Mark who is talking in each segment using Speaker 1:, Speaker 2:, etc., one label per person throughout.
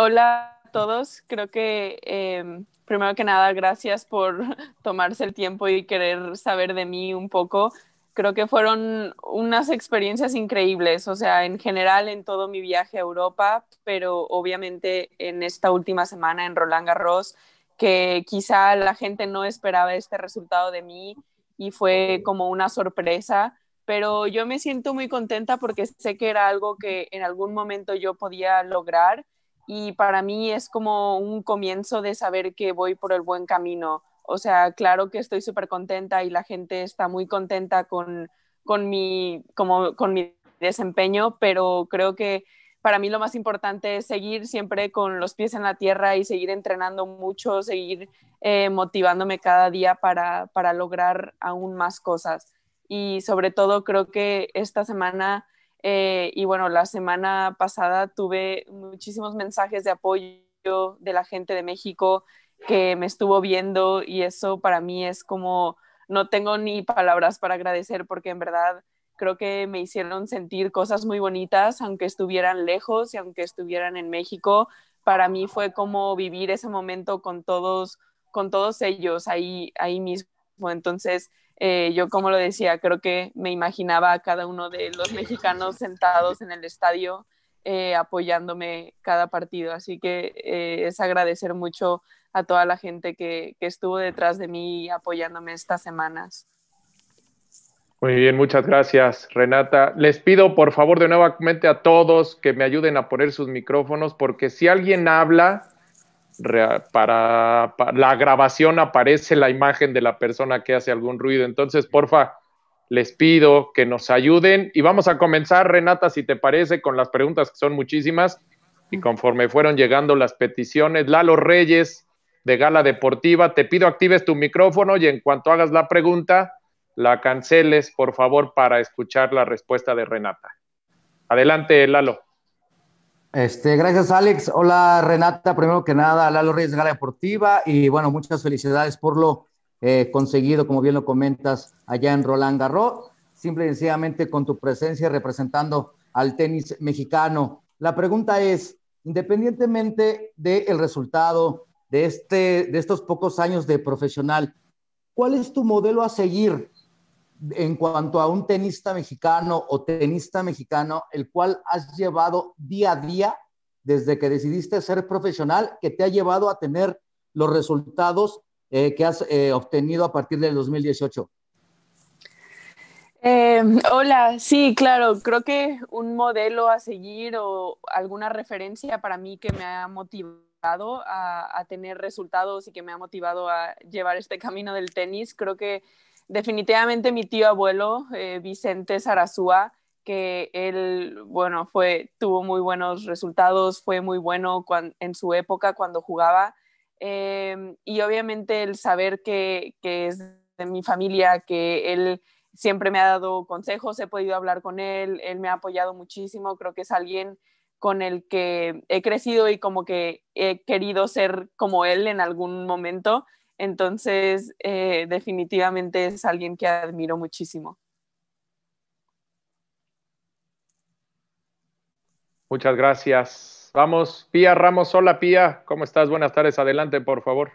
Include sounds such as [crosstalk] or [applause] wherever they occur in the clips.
Speaker 1: Hola a todos, creo que em, primero que nada, gracias por [laughs] tomarse el tiempo y querer saber de mí un poco. Creo que fueron unas experiencias increíbles, o sea, en general en todo mi viaje a Europa, pero obviamente en esta última semana en Roland Garros, que quizá la gente no esperaba este resultado de mí y fue como una sorpresa, pero yo me siento muy contenta porque sé que era algo que en algún momento yo podía lograr y para mí es como un comienzo de saber que voy por el buen camino. O sea, claro que estoy súper contenta y la gente está muy contenta con, mi, como, con mi desempeño, pero creo que para mí lo más importante es seguir siempre con los pies en la tierra y seguir entrenando mucho, seguir eh, motivándome cada día para lograr aún más cosas. Y sobre todo creo que esta semana eh, y bueno, la semana pasada tuve muchísimos mensajes de apoyo de la gente de México que me estuvo viendo y eso para mí es como, no tengo ni palabras para agradecer porque en verdad creo que me hicieron sentir cosas muy bonitas, aunque estuvieran lejos y aunque estuvieran en México. Para mí fue como vivir ese momento con todos, con todos ellos ahí, ahí mismo. Entonces, eh, yo, como lo decía, creo que me imaginaba a cada uno de los mexicanos sentados en el estadio eh, apoyándome cada partido. Así que eh, es agradecer mucho a toda la gente que, estuvo detrás de mí apoyándome estas semanas.
Speaker 2: Muy bien, muchas gracias, Renata. Les pido por favor de nuevamente a todos que me ayuden a poner sus micrófonos porque si alguien habla, para, la grabación aparece la imagen de la persona que hace algún ruido. Entonces, porfa, les pido que nos ayuden y vamos a comenzar, Renata, si te parece, con las preguntas que son muchísimas y conforme fueron llegando las peticiones. Lalo Reyes de Gala Deportiva, te pido actives tu micrófono y en cuanto hagas la pregunta, la canceles, por favor, para escuchar la respuesta de Renata. Adelante, Lalo.
Speaker 3: Este, gracias, Alex. Hola, Renata. Primero que nada, Lalo Reyes Gala Deportiva. Y bueno, muchas felicidades por lo eh, conseguido, como bien lo comentas, allá en Roland Garros. Simple y sencillamente con tu presencia representando al tenis mexicano. La pregunta es: independientemente del resultado de, este, de estos pocos años de profesional, ¿cuál es tu modelo a seguir en cuanto a un tenista mexicano o tenista mexicano, el cual has llevado día a día desde que decidiste ser profesional, que te ha llevado a tener los resultados eh, que has eh, obtenido a partir del 2018? Em, hola, sí,
Speaker 1: claro, creo que un modelo a seguir o alguna referencia para mí que me ha motivado a tener resultados y que me ha motivado a llevar este camino del tenis, creo que definitivamente mi tío abuelo, eh, Vicente Sarazúa, que él, tuvo muy buenos resultados, fue muy bueno en su época cuando jugaba. Eh, y obviamente el saber que, que es de mi familia, que él siempre me ha dado consejos, he podido hablar con él, él me ha apoyado muchísimo, creo que es alguien con el que he crecido y como que he querido ser como él en algún momento. Entonces, eh, definitivamente es alguien que admiro muchísimo.
Speaker 2: Muchas gracias. Vamos, Pía Ramos. Hola, Pía. ¿Cómo estás? Buenas tardes. Adelante, por favor.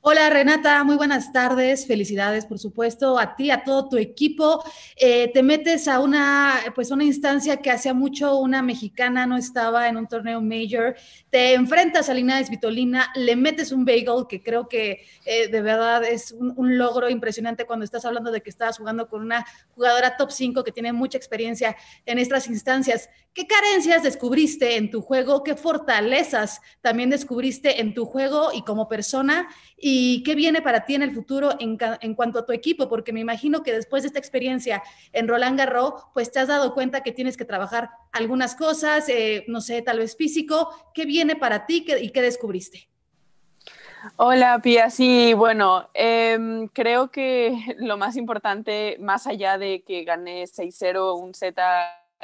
Speaker 3: Hola Renata, muy buenas
Speaker 1: tardes, felicidades por supuesto a ti, a todo tu equipo. Eh, te metes a una, pues una instancia que hacía mucho una mexicana no estaba en un torneo major, te enfrentas a Linares Vitolina, le metes un bagel que creo que eh, de verdad es un, un, logro impresionante cuando estás hablando de que estabas jugando con una jugadora top 5 que tiene mucha experiencia en estas instancias. ¿Qué carencias descubriste en tu juego? ¿Qué fortalezas también descubriste en tu juego y como persona? y qué viene para ti en el futuro en, cuanto a tu equipo, porque me imagino que después de esta experiencia en Roland Garros, pues te has dado cuenta que tienes que trabajar algunas cosas, eh, no sé, tal vez físico, ¿qué viene para ti y qué descubriste? Hola, Pia. Sí, bueno, em, creo que [laughs] lo más importante, más allá de que gané 6-0 un Z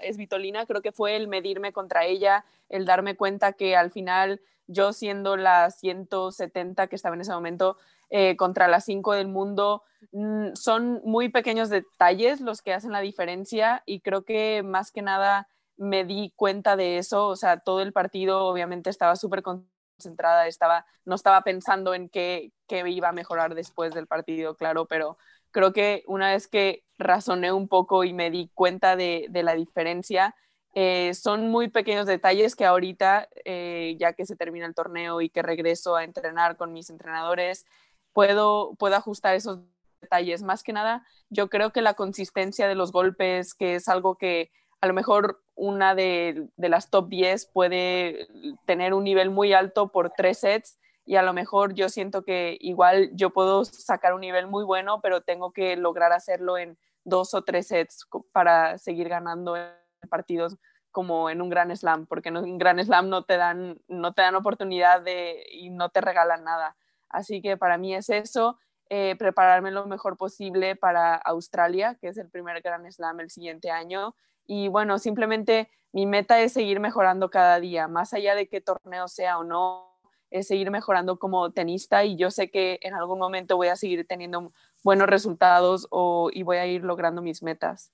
Speaker 1: es Vitolina, creo que fue el medirme contra ella, el darme cuenta que al final yo siendo la 170 que estaba en ese momento eh, contra las 5 del mundo, mm, son muy pequeños detalles los que hacen la diferencia y creo que más que nada me di cuenta de eso, o sea, todo el partido obviamente estaba súper concentrada, estaba, no estaba pensando en qué, iba a mejorar después del partido, claro, pero creo que una vez que razoné un poco y me di cuenta de, de la diferencia, eh, son muy pequeños detalles que ahorita, eh, ya que se termina el torneo y que regreso a entrenar con mis entrenadores, puedo, puedo ajustar esos detalles. Más que nada, yo creo que la consistencia de los golpes, que es algo que a lo mejor una de, de las top 10 puede tener un nivel muy alto por tres sets y a lo mejor yo siento que igual yo puedo sacar un nivel muy bueno, pero tengo que lograr hacerlo en dos o tres sets para seguir ganando partidos como en un gran slam, porque en un gran slam no te dan, no te dan oportunidad de, y no te regalan nada. Así que para mí es eso, eh, prepararme lo mejor posible para Australia, que es el primer gran slam el siguiente año. Y bueno, simplemente mi meta es seguir mejorando cada día, más allá de qué torneo sea o no, es seguir mejorando como tenista y yo sé que en algún momento voy a seguir teniendo buenos resultados y voy a ir logrando mis metas.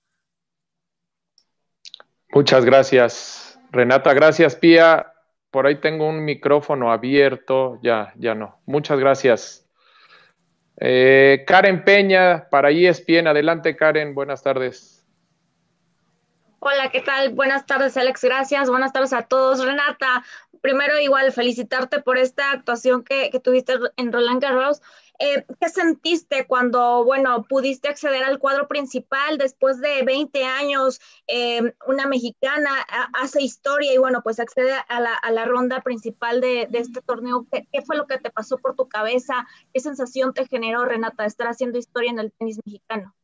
Speaker 2: Muchas gracias, Renata. Gracias, Pía. Por ahí tengo un micrófono abierto. Ya, ya no. Muchas gracias. Eh, Karen Peña, para es ESPN. Adelante, Karen. Buenas tardes.
Speaker 3: Hola, ¿qué tal? Buenas tardes, Alex. Gracias. Buenas tardes a todos. Renata, primero igual felicitarte por esta actuación que, que tuviste en Roland Garros. Eh, ¿Qué sentiste
Speaker 1: cuando, bueno, pudiste acceder al cuadro principal después de 20 años?
Speaker 3: Eh, una mexicana hace historia y, bueno, pues accede a la, ronda principal de, este torneo. ¿Qué, fue lo que te pasó por tu cabeza? ¿Qué sensación te generó, Renata, estar haciendo historia en el tenis mexicano?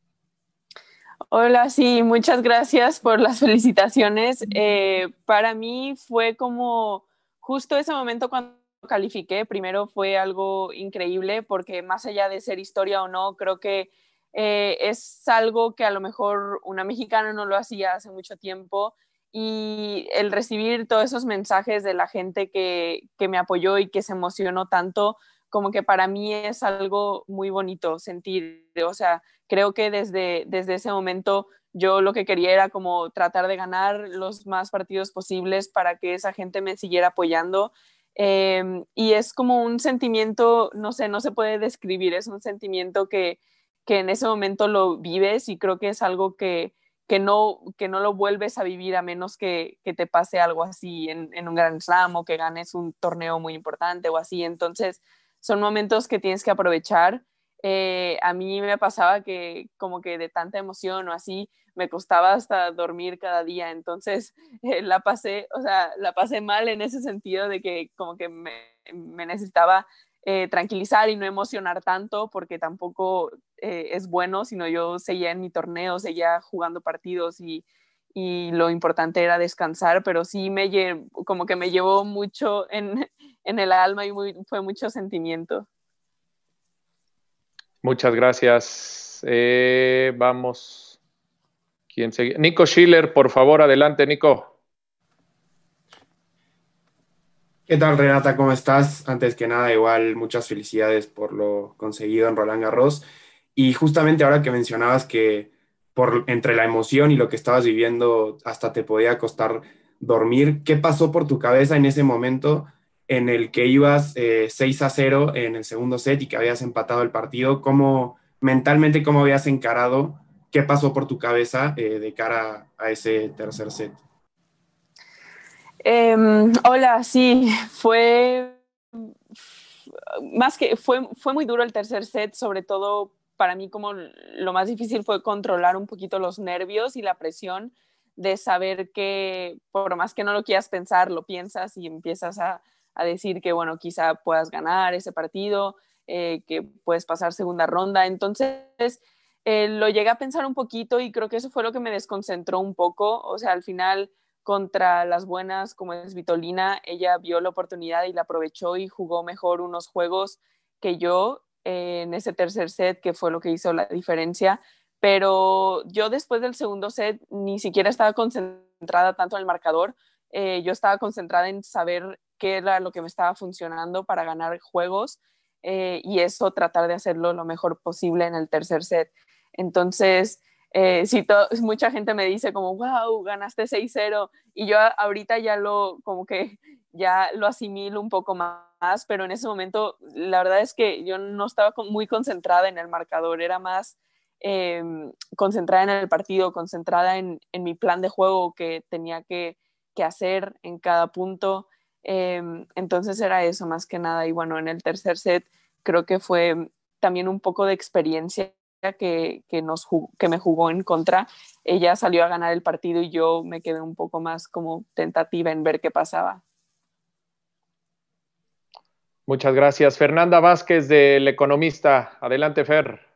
Speaker 1: Hola, sí, muchas gracias por las felicitaciones. Eh, para mí fue como justo ese momento cuando califiqué primero fue algo increíble porque más allá de ser historia o no, creo que eh, es algo que a lo mejor una mexicana no lo hacía hace mucho tiempo y el recibir todos esos mensajes de la gente que, me apoyó y que se emocionó tanto, como que para mí es algo muy bonito sentir, o sea, creo que desde, desde ese momento yo lo que quería era como tratar de ganar los más partidos posibles para que esa gente me siguiera apoyando Em, y es como un sentimiento, no sé, no se puede describir, es un sentimiento que, en ese momento lo vives y creo que es algo que, no, lo vuelves a vivir a menos que, te pase algo así en, en un gran slam o que ganes un torneo muy importante o así. Entonces, son momentos que tienes que aprovechar eh, a mí me pasaba que como que de tanta emoción o así, me costaba hasta dormir cada día, entonces [laughs] eh, la pasé, o sea, la pasé mal en ese sentido de que como que me, necesitaba eh, tranquilizar y no emocionar tanto porque tampoco es bueno, sino yo seguía en mi torneo, seguía jugando partidos y, lo importante era descansar, pero sí me como que me llevó mucho en, [laughs] el alma y fue mucho sentimiento.
Speaker 2: Muchas gracias. Eh, vamos. Nico Schiller, por favor, adelante, Nico.
Speaker 3: ¿Qué tal, Renata? ¿Cómo estás? Antes
Speaker 2: que nada, igual muchas felicidades por lo conseguido en Roland Garros.
Speaker 3: Y justamente ahora que mencionabas que por, entre la emoción y lo que estabas viviendo hasta te podía costar dormir, ¿qué pasó por tu cabeza en ese momento en el que ibas 6 eh, a 0 en el segundo set y que habías empatado el partido, ¿cómo mentalmente cómo habías encarado? ¿Qué pasó por tu cabeza eh, de cara a
Speaker 2: ese tercer set?
Speaker 1: Em, hola, sí, fue más que fue, fue muy duro el tercer set, sobre todo para mí como lo más difícil fue controlar un poquito los nervios y la presión de saber que por más que no lo quieras pensar, lo piensas y empiezas a, a decir que, bueno, quizá puedas ganar ese partido, eh, que puedes pasar segunda ronda. Entonces, eh, lo llegué a pensar un poquito y creo que eso fue lo que me desconcentró un poco. O sea, al final, contra las buenas como es Vitolina, ella vio la oportunidad y la aprovechó y jugó mejor unos juegos que yo eh, en ese tercer set, que fue lo que hizo la diferencia. Pero yo después del segundo set ni siquiera estaba concentrada tanto en el marcador, yo estaba concentrada en saber qué era lo que me estaba funcionando para ganar juegos eh, y eso tratar de hacerlo lo mejor posible en el tercer set. Entonces, eh, si [laughs] mucha gente me dice como, wow, ganaste 6-0 y yo ahorita ya lo como que [laughs] ya lo asimilo un poco más, pero en ese momento la verdad es que yo no estaba muy concentrada en el marcador, era más em, concentrada en el partido, concentrada en, mi plan de juego que tenía que hacer en cada punto. Em, entonces era eso más que nada. Y bueno, en el tercer set creo que fue también un poco de experiencia que, nos que me jugó en contra. Ella salió a ganar el partido y yo me quedé un poco más como tentativa en ver qué pasaba.
Speaker 2: Muchas gracias. Fernanda Vázquez del Economista. Adelante, Fer.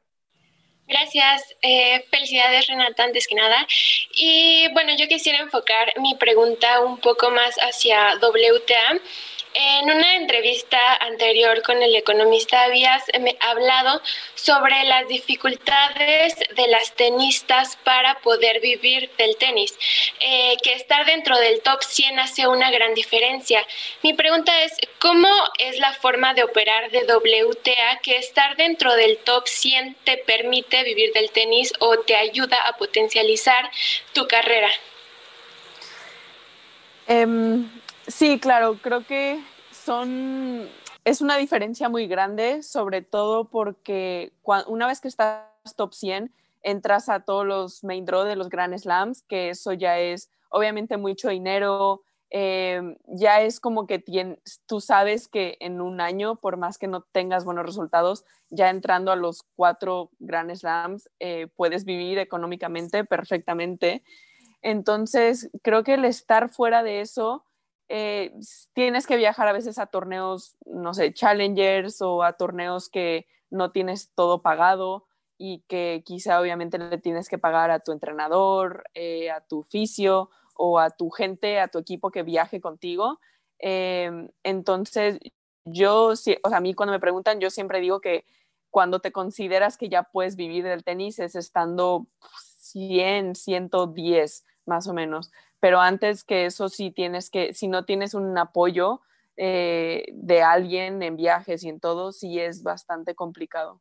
Speaker 3: Gracias. Eh, felicidades, Renata, antes que nada. Y bueno, yo quisiera enfocar mi pregunta un poco más hacia WTA. En
Speaker 1: una entrevista anterior con el economista eh, habías hablado sobre las dificultades de las tenistas para poder vivir del tenis, eh, que estar dentro del top 100 hace una gran diferencia. Mi pregunta es, ¿cómo es la forma de operar de WTA que estar dentro del top 100 te permite vivir del tenis o te ayuda a potencializar tu carrera? Em, Sí, claro, creo que son es una diferencia muy grande, sobre todo porque una vez que estás top 100, entras a todos los main draw de los Grand Slams, que eso ya es obviamente mucho dinero, em, ya es como que tú sabes que en un año, por más que no tengas buenos resultados, ya entrando a los cuatro Grand Slams, eh, puedes vivir económicamente perfectamente. Entonces, creo que el estar fuera de eso eh, tienes que viajar a veces a torneos, no sé, challengers o a torneos que no tienes todo pagado y que quizá obviamente le tienes que pagar a tu entrenador, eh, a tu oficio o a tu gente, a tu equipo que viaje contigo. Em, entonces, yo, o sea, a mí cuando me preguntan, yo siempre digo que cuando te consideras que ya puedes vivir del tenis es estando 100, pues, 110 más o menos pero antes que eso sí tienes que, si no tienes un apoyo eh, de alguien en viajes y en todo, sí es bastante complicado.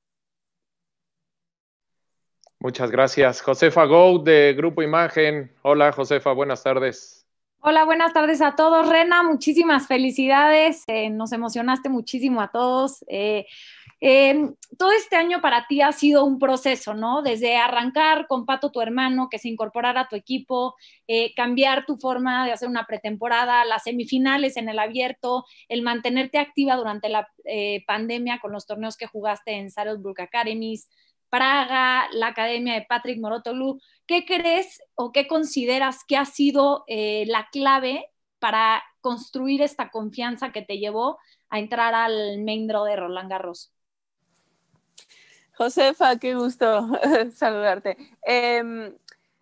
Speaker 2: Muchas gracias. Josefa Goud de Grupo Imagen. Hola Josefa, buenas tardes.
Speaker 3: Hola, buenas tardes a todos. Rena, muchísimas felicidades. Eh, nos emocionaste muchísimo a todos. Eh, Em, todo este año para ti ha sido un proceso, ¿no? Desde arrancar con Pato, tu hermano, que se incorporara a tu equipo, eh, cambiar tu forma de hacer una pretemporada, las semifinales en el abierto, el mantenerte activa durante la eh, pandemia con los torneos que jugaste en Saddlebrook Academies, Praga, la academia de Patrick Morotolú. ¿Qué crees o qué consideras que ha sido eh, la clave para construir esta confianza que te llevó a entrar al main de Roland Garros?
Speaker 1: Josefa, qué gusto [laughs] saludarte. Em,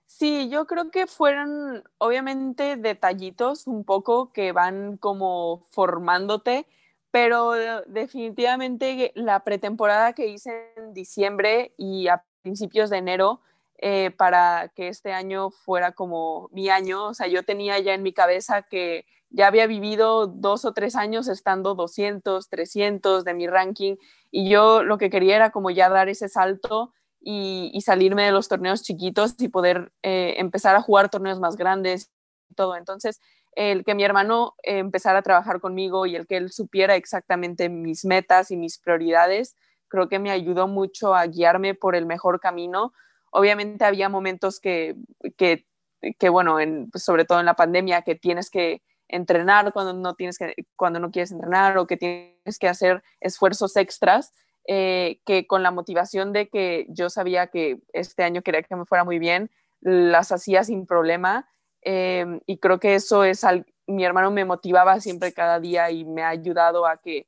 Speaker 1: sí, yo creo que fueron obviamente detallitos un poco que van como formándote, pero definitivamente la pretemporada que hice en diciembre y a principios de enero eh, para que este año fuera como mi año, o sea, yo tenía ya en mi cabeza que ya había vivido dos o tres años estando 200, 300 de mi ranking y yo lo que quería era como ya dar ese salto y, salirme de los torneos chiquitos y poder eh, empezar a jugar torneos más grandes y todo. Entonces, el que mi hermano eh, empezara a trabajar conmigo y el que él supiera exactamente mis metas y mis prioridades, creo que me ayudó mucho a guiarme por el mejor camino. Obviamente había momentos que, que, bueno, pues, sobre todo en la pandemia, que tienes que entrenar cuando no, tienes que, cuando no quieres entrenar o que tienes que hacer esfuerzos extras, eh, que con la motivación de que yo sabía que este año quería que me fuera muy bien, las hacía sin problema. Em, y creo que eso es, mi hermano me motivaba siempre cada día y me ha ayudado a que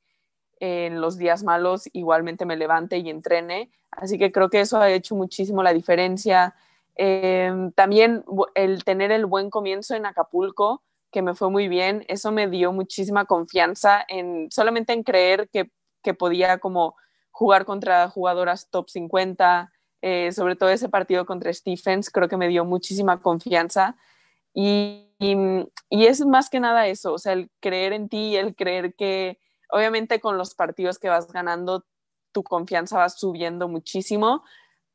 Speaker 1: en los días malos igualmente me levante y entrene. Así que creo que eso ha hecho muchísimo la diferencia. Em, también el tener el buen comienzo en Acapulco, que me fue muy bien, eso me dio muchísima confianza en solamente en creer que, podía como jugar contra jugadoras top 50, eh, sobre todo ese partido contra Stephens, creo que me dio muchísima confianza y, y, es más que nada eso, o sea, el creer en ti, el creer que obviamente con los partidos que vas ganando, tu confianza va subiendo muchísimo,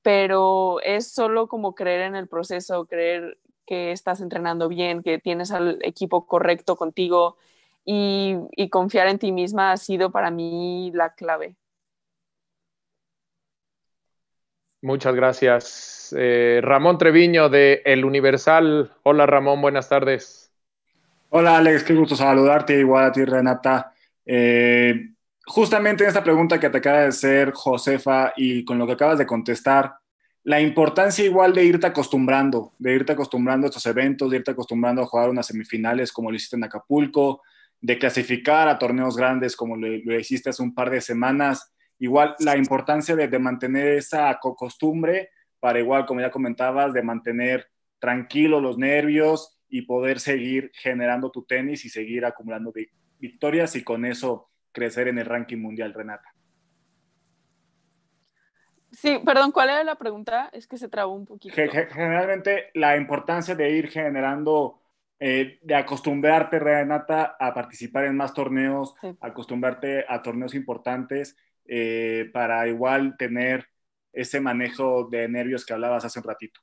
Speaker 1: pero es solo como creer en el proceso, creer que estás entrenando bien, que tienes al equipo correcto contigo y, confiar en ti misma ha sido para mí la clave.
Speaker 2: Muchas gracias. Eh, Ramón Treviño de El Universal. Hola Ramón, buenas tardes.
Speaker 3: Hola Alex, qué gusto saludarte, igual a ti Renata. Eh, justamente en esta pregunta que te acaba de hacer Josefa y con lo que acabas de contestar, la importancia igual de irte acostumbrando, de irte acostumbrando a estos eventos, de irte acostumbrando a jugar unas semifinales como lo hiciste en Acapulco, de clasificar a torneos grandes como lo, hiciste hace un par de semanas. Igual la importancia de, mantener esa costumbre para igual, como ya comentabas, de mantener tranquilos los nervios y poder seguir generando tu tenis y seguir acumulando victorias y con eso crecer en el ranking mundial, Renata.
Speaker 1: Sí, perdón, ¿cuál era la pregunta? Es que se trabó un poquito.
Speaker 3: Generalmente la importancia de ir generando, eh, de acostumbrarte, Renata, a participar en más torneos, acostumbrarte a torneos importantes eh, para igual tener ese manejo de nervios que hablabas hace un ratito.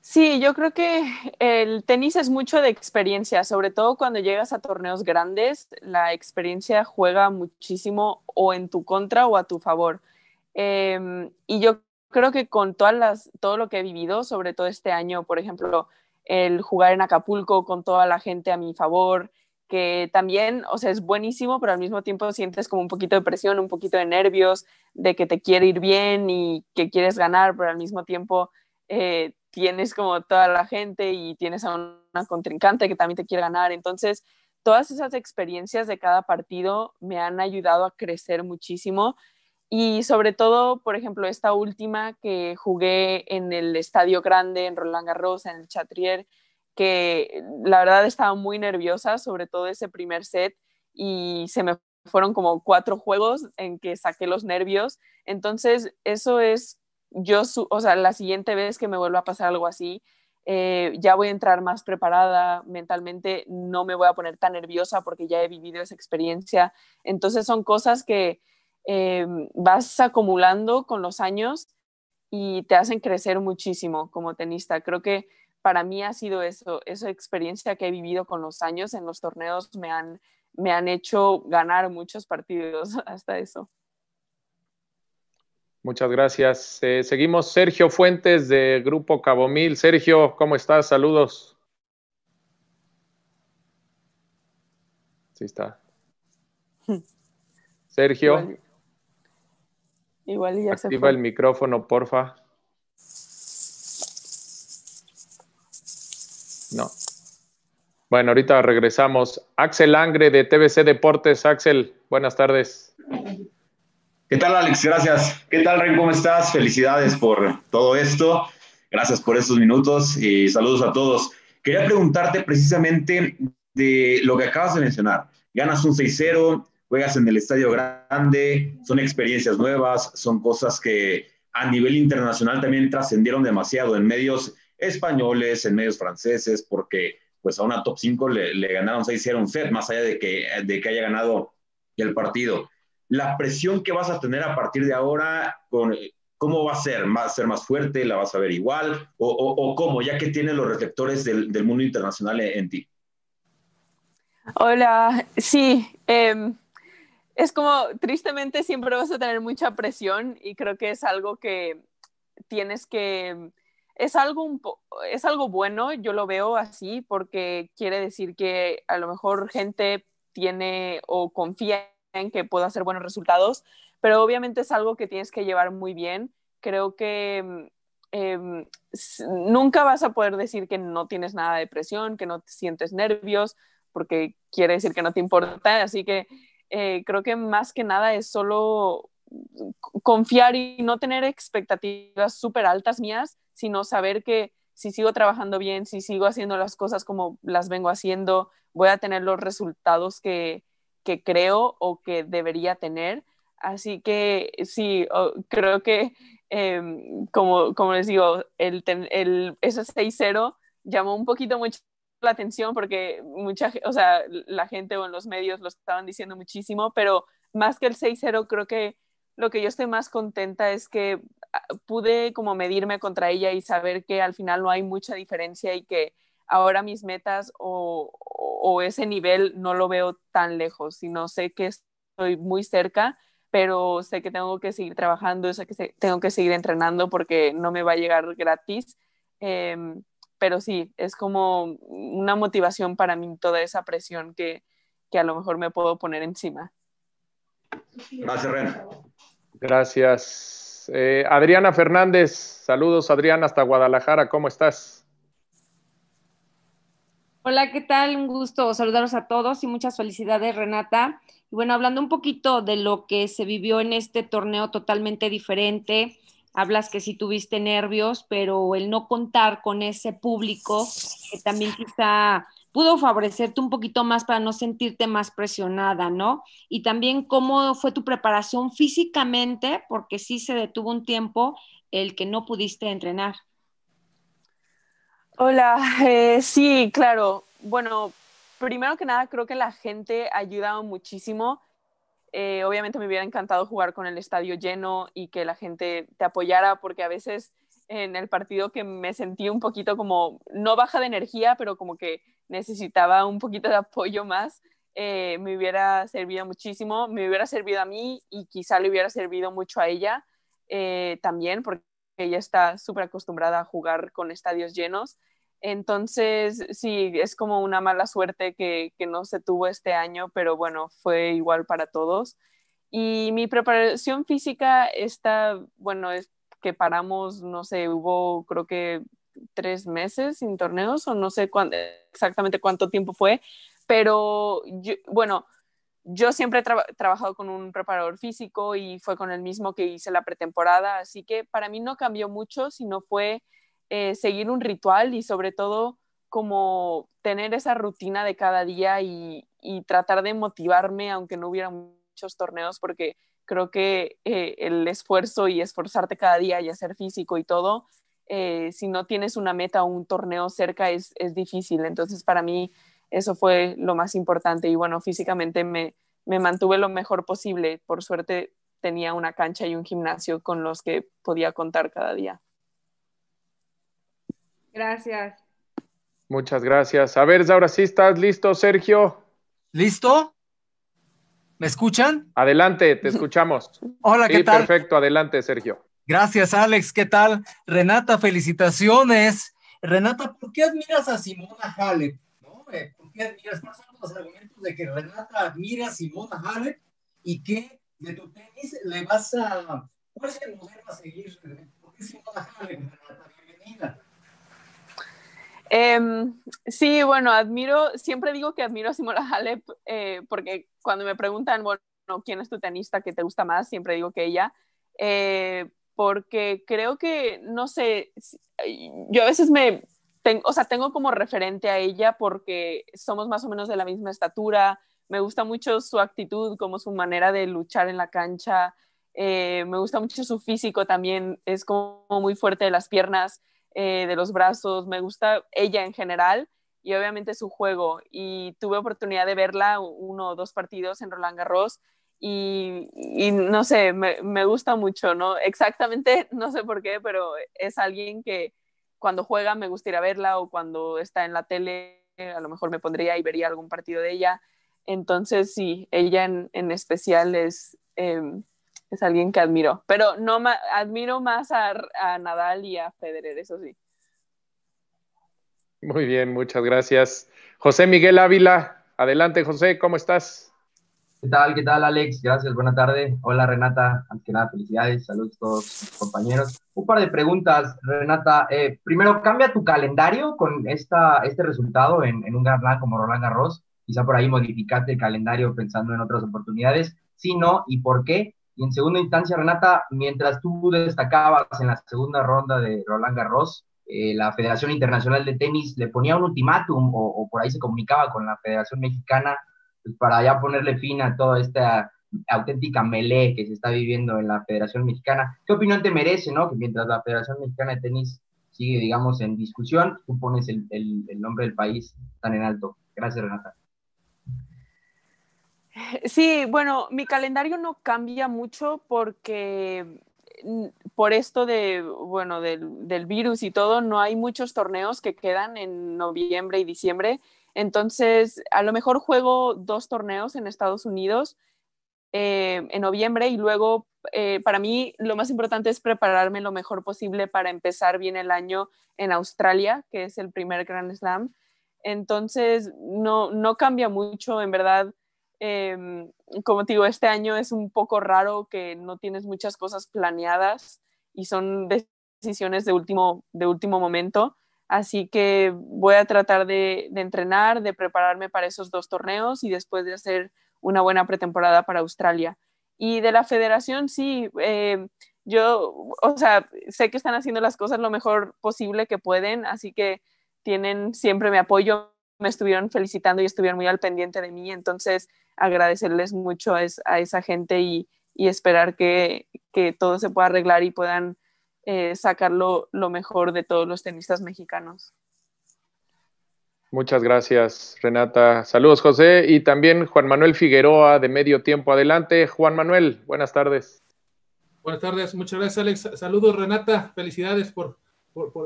Speaker 1: Sí, yo creo que el tenis es mucho de experiencia, sobre todo cuando llegas a torneos grandes, la experiencia juega muchísimo o en tu contra o a tu favor. Em, y yo creo que con todas las, todo lo que he vivido, sobre todo este año, por ejemplo, el jugar en Acapulco con toda la gente a mi favor, que también, o sea, es buenísimo, pero al mismo tiempo sientes como un poquito de presión, un poquito de nervios, de que te quiere ir bien y que quieres ganar, pero al mismo tiempo eh, tienes como toda la gente y tienes a una contrincante que también te quiere ganar. Entonces, todas esas experiencias de cada partido me han ayudado a crecer muchísimo y sobre todo, por ejemplo, esta última que jugué en el Estadio Grande, en Roland Garros, en el Chatrier, que la verdad estaba muy nerviosa, sobre todo ese primer set, y se me fueron como cuatro juegos en que saqué los nervios. Entonces, eso es, yo, o sea, la siguiente vez que me vuelva a pasar algo así, eh, ya voy a entrar más preparada mentalmente, no me voy a poner tan nerviosa porque ya he vivido esa experiencia. Entonces, son cosas que eh, vas acumulando con los años y te hacen crecer muchísimo como tenista. Creo que para mí ha sido eso, esa experiencia que he vivido con los años en los torneos me han, me han hecho ganar muchos partidos [laughs] hasta eso.
Speaker 2: Muchas gracias. Eh, seguimos Sergio Fuentes de Grupo Cabomil. Sergio, ¿cómo estás? Saludos. Sí está. [laughs] Sergio.
Speaker 1: Igual ya Activa el
Speaker 2: micrófono, porfa. No. Bueno, ahorita regresamos. Axel Angre de TBC Deportes. Axel, buenas tardes. ¿Qué tal, Alex? Gracias. ¿Qué tal, Ren? ¿Cómo estás?
Speaker 3: Felicidades por todo esto. Gracias por estos minutos y saludos a todos. Quería preguntarte precisamente de lo que acabas de mencionar. Ganas un 6-0, juegas en el estadio grande, son experiencias nuevas, son cosas que a nivel internacional también trascendieron demasiado en medios españoles, en medios franceses, porque pues a una top 5 le, ganaron se hicieron FED, más allá de que, de que haya ganado el partido. La presión que vas a tener a partir de ahora, ¿cómo va a ser? ¿Va a ser más fuerte? ¿La vas a ver igual? ¿O, cómo? Ya que tienes los reflectores del, mundo internacional en, ti.
Speaker 1: Hola, sí. Em, es como, tristemente siempre vas a tener mucha presión y creo que es algo que tienes que, es algo, es algo bueno, yo lo veo así, porque quiere decir que a lo mejor gente tiene o confía en que pueda hacer buenos resultados, pero obviamente es algo que tienes que llevar muy bien. Creo que em, nunca vas a poder decir que no tienes nada de presión, que no te sientes nervios, porque quiere decir que no te importa, así que eh, creo que más que nada es solo confiar y no tener expectativas súper altas mías, sino saber que si sigo trabajando bien, si sigo haciendo las cosas como las vengo haciendo, voy a tener los resultados que, creo o que debería tener. Así que sí, oh, creo que, em, como, como, les digo, el, el, ese 6-0 llamó un poquito mucho la atención porque mucha, o sea, la gente o en los medios lo estaban diciendo muchísimo, pero más que el 6-0 creo que lo que yo estoy más contenta es que ah, pude como medirme contra ella y saber que al final no hay mucha diferencia y que ahora mis metas o, ese nivel no lo veo tan lejos, sino sé que estoy muy cerca, pero sé que tengo que seguir trabajando, sé que tengo que seguir entrenando porque no me va a llegar gratis. Em, pero sí, es como una motivación para mí toda esa presión que, a lo mejor me puedo poner encima.
Speaker 3: Gracias,
Speaker 2: Renata. Gracias. Eh, Adriana Fernández, saludos Adriana hasta Guadalajara, ¿cómo estás?
Speaker 1: Hola, ¿qué tal? Un gusto saludaros a todos y muchas felicidades, Renata. Y bueno, hablando un poquito de lo que se vivió en este torneo totalmente diferente, hablas que sí tuviste nervios, pero el no contar con ese público también quizá pudo favorecerte un poquito más para no sentirte más presionada, ¿no? Y también cómo fue tu preparación físicamente, porque sí se detuvo un tiempo el que no pudiste entrenar. Hola, [laughs] eh, sí, claro. Bueno, primero que nada, creo que la gente ha ayudado muchísimo. Eh, obviamente me hubiera encantado jugar con el estadio lleno y que la gente te apoyara, porque a veces en el partido que me sentí un poquito como, no baja de energía, pero como que necesitaba un poquito de apoyo más, eh, me hubiera servido muchísimo, me hubiera servido a mí y quizá le hubiera servido mucho a ella eh, también, porque ella está súper acostumbrada a jugar con estadios llenos. Entonces, sí, es como una mala suerte que, no se tuvo este año, pero bueno, fue igual para todos. Y mi preparación física está, bueno, es que paramos, no sé, hubo creo que tres meses sin torneos o no sé exactamente cuánto tiempo fue, pero bueno, yo siempre he trabajado con un preparador físico y fue con el mismo que hice la pretemporada, así que para mí no cambió mucho, sino fue eh, seguir un ritual y sobre todo como tener esa rutina de cada día y, tratar de motivarme aunque no hubiera muchos torneos porque creo que eh, el esfuerzo y esforzarte cada día y hacer físico y todo, eh, si no tienes una meta o un torneo cerca es, difícil. Entonces para mí eso fue lo más importante y bueno, físicamente me mantuve lo mejor posible. Por suerte tenía una cancha y un gimnasio con los que podía contar cada día. Gracias.
Speaker 2: Muchas gracias. A ver, ahora sí estás listo, Sergio. ¿Listo? ¿Me escuchan? Adelante, te escuchamos. [laughs] Hola, ¿qué tal? Perfecto, adelante, Sergio. Gracias,
Speaker 3: Alex. ¿Qué tal? Renata, felicitaciones. Renata, ¿por qué admiras a Simona Halep? ¿No? Eh, ¿Por qué admiras? ¿Cuáles son los argumentos de que Renata admira a Simona Halep y que de tu tenis le vas a. ¿Cuál es el modelo a seguir?
Speaker 1: ¿Por qué Simona Halep, Renata? Bienvenida. Em, sí, bueno, admiro, siempre digo que admiro a Simona Halep eh, porque cuando me preguntan, bueno, ¿quién es tu tenista que te gusta más? Siempre digo que ella, eh, porque creo que, no sé, yo a veces me, o sea, tengo como referente a ella porque somos más o menos de la misma estatura, me gusta mucho su actitud, como su manera de luchar en la cancha, eh, me gusta mucho su físico también, es como muy fuerte de las piernas. Eh, de los brazos, me gusta ella en general y obviamente su juego. Y tuve oportunidad de verla uno o dos partidos en Roland Garros y, no sé, me, gusta mucho, ¿no? Exactamente, [laughs] no sé por qué, pero es alguien que cuando juega me gustaría verla o cuando está en la tele, a lo mejor me pondría y vería algún partido de ella. Entonces, sí, ella en, especial es... Em, es alguien que admiro, pero no admiro más a, Nadal y a Federer, eso sí.
Speaker 2: Muy bien, muchas gracias. José Miguel Ávila, adelante José, ¿cómo estás? ¿Qué
Speaker 3: tal? ¿Qué tal Alex? Gracias, buena tarde. Hola Renata, antes que nada felicidades, saludos a todos compañeros. Un par de preguntas, Renata. Eh, primero, ¿cambia tu calendario con esta, este resultado en, un gran plan como Roland Garros? Quizá por ahí modificaste el calendario pensando en otras oportunidades. Si no, ¿y por qué? Y en segunda instancia, Renata, mientras tú destacabas en la segunda ronda de Roland Garros, eh, la Federación Internacional de Tenis le ponía un ultimátum o, por ahí se comunicaba con la Federación Mexicana pues, para ya ponerle fin a toda esta auténtica melee que se está viviendo en la Federación Mexicana. ¿Qué opinión te merece, no? Que mientras la Federación Mexicana de Tenis sigue, digamos, en discusión, tú pones el nombre del país tan en alto. Gracias, Renata.
Speaker 1: Sí, bueno, mi calendario no cambia mucho porque mm, por esto de, bueno, del, virus y todo, no hay muchos torneos que quedan en noviembre y diciembre. Entonces, a lo mejor juego dos torneos en Estados Unidos eh, en noviembre y luego, eh, para mí, lo más importante es prepararme lo mejor posible para empezar bien el año en Australia, que es el primer Grand Slam. Entonces, no cambia mucho, en verdad Em, como te digo, este año es un poco raro que no tienes muchas cosas planeadas y son decisiones de último, de último momento. Así que voy a tratar de, entrenar, de prepararme para esos dos torneos y después de hacer una buena pretemporada para Australia. Y de la federación, sí, em, yo, o sea, sé que están haciendo las cosas lo mejor posible que pueden, así que tienen siempre mi apoyo, me estuvieron felicitando y estuvieron muy al pendiente de mí. Entonces, agradecerles mucho a, esa gente y, esperar que, todo se pueda arreglar y puedan sacarlo eh, sacar lo, mejor de todos los tenistas mexicanos.
Speaker 2: Muchas gracias, Renata. Saludos, José. Y también Juan Manuel Figueroa de Medio Tiempo Adelante. Juan Manuel, buenas tardes. Buenas tardes. Muchas gracias, Alex. Saludos, Renata. Felicidades por